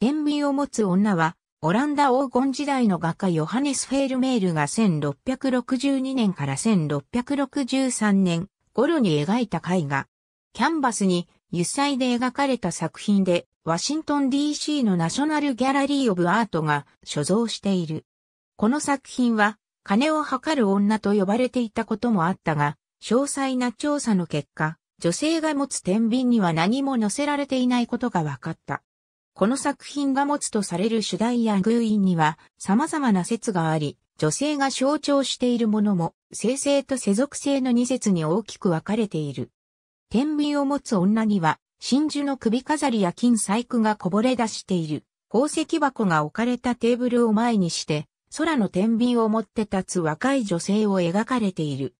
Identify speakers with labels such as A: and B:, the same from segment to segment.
A: 天秤を持つ女は、オランダ黄金時代の画家ヨハネス・フェールメールが1662年から1663年頃に描いた絵画。キャンバスに油彩で描かれた作品で、ワシントン DC のナショナルギャラリー・オブ・アートが所蔵している。この作品は、金を測る女と呼ばれていたこともあったが、詳細な調査の結果、女性が持つ天秤には何も載せられていないことが分かった。この作品が持つとされる主題や偶因には様々な説があり、女性が象徴しているものも、生成と世俗性の二説に大きく分かれている。天秤を持つ女には、真珠の首飾りや金細工がこぼれ出している。宝石箱が置かれたテーブルを前にして、空の天秤を持って立つ若い女性を描かれている。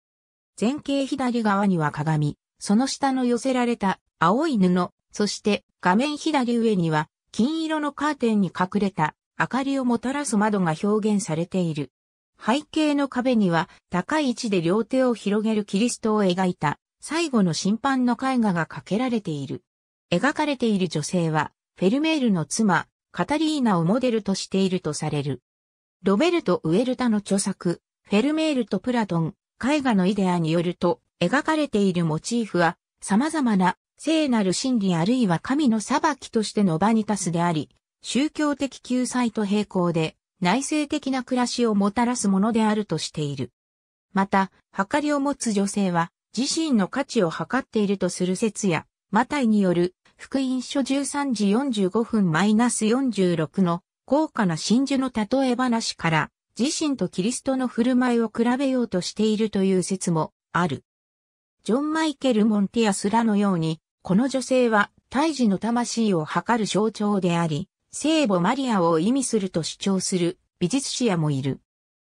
A: 前景左側には鏡、その下の寄せられた青い布、そして画面左上には金色のカーテンに隠れた明かりをもたらす窓が表現されている。背景の壁には高い位置で両手を広げるキリストを描いた最後の審判の絵画がかけられている。描かれている女性はフェルメールの妻、カタリーナをモデルとしているとされる。ロベルト・ウエルタの著作、フェルメールとプラトン、絵画のイデアによると、描かれているモチーフは様々な聖なる真理あるいは神の裁きとしてのバニタスであり、宗教的救済と並行で内政的な暮らしをもたらすものであるとしている。また、計りを持つ女性は自身の価値を測っているとする説や、マタイによる福音書13時45分 -46 の高価な真珠の例え話から自身とキリストの振る舞いを比べようとしているという説もある。ジョン・マイケル・モンティアスらのようにこの女性は胎児の魂を図る象徴であり、聖母マリアを意味すると主張する美術史屋もいる。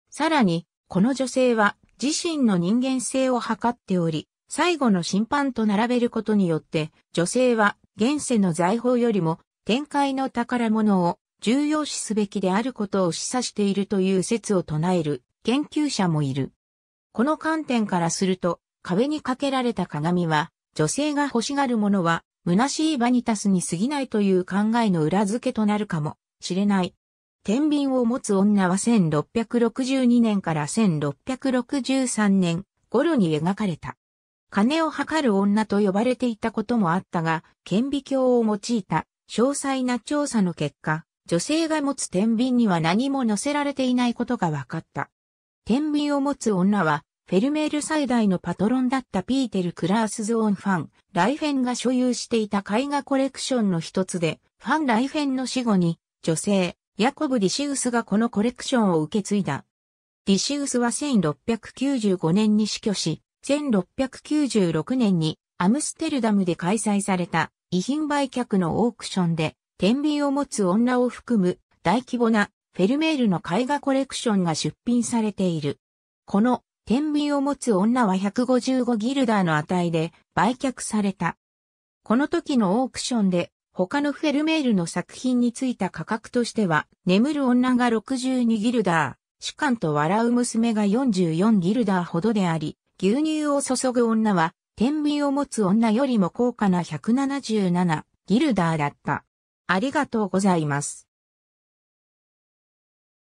A: さらに、この女性は自身の人間性を図っており、最後の審判と並べることによって、女性は現世の財宝よりも天界の宝物を重要視すべきであることを示唆しているという説を唱える研究者もいる。この観点からすると、壁にかけられた鏡は、女性が欲しがるものは、虚しいバニタスに過ぎないという考えの裏付けとなるかもしれない。天秤を持つ女は1662年から1663年頃に描かれた。金を測る女と呼ばれていたこともあったが、顕微鏡を用いた詳細な調査の結果、女性が持つ天秤には何も載せられていないことが分かった。天秤を持つ女はフェルメール最大のパトロンだったピーテル・クラースゾーンファン、ライフェンが所有していた絵画コレクションの一つで、ファン・ライフェンの死後に、女性、ヤコブ・ディシウスがこのコレクションを受け継いだ。ディシウスは1695年に死去し、1696年にアムステルダムで開催された遺品売却のオークションで、天秤を持つ女を含む大規模なフェルメールの絵画コレクションが出品されている。この天秤を持つ女は155ギルダーの値で売却された。この時のオークションで他のフェルメールの作品についた価格としては、眠る女が62ギルダー、主観と笑う娘が44ギルダーほどであり、牛乳を注ぐ女は、天秤を持つ女よりも高価な177ギルダーだった。ありがとうございます。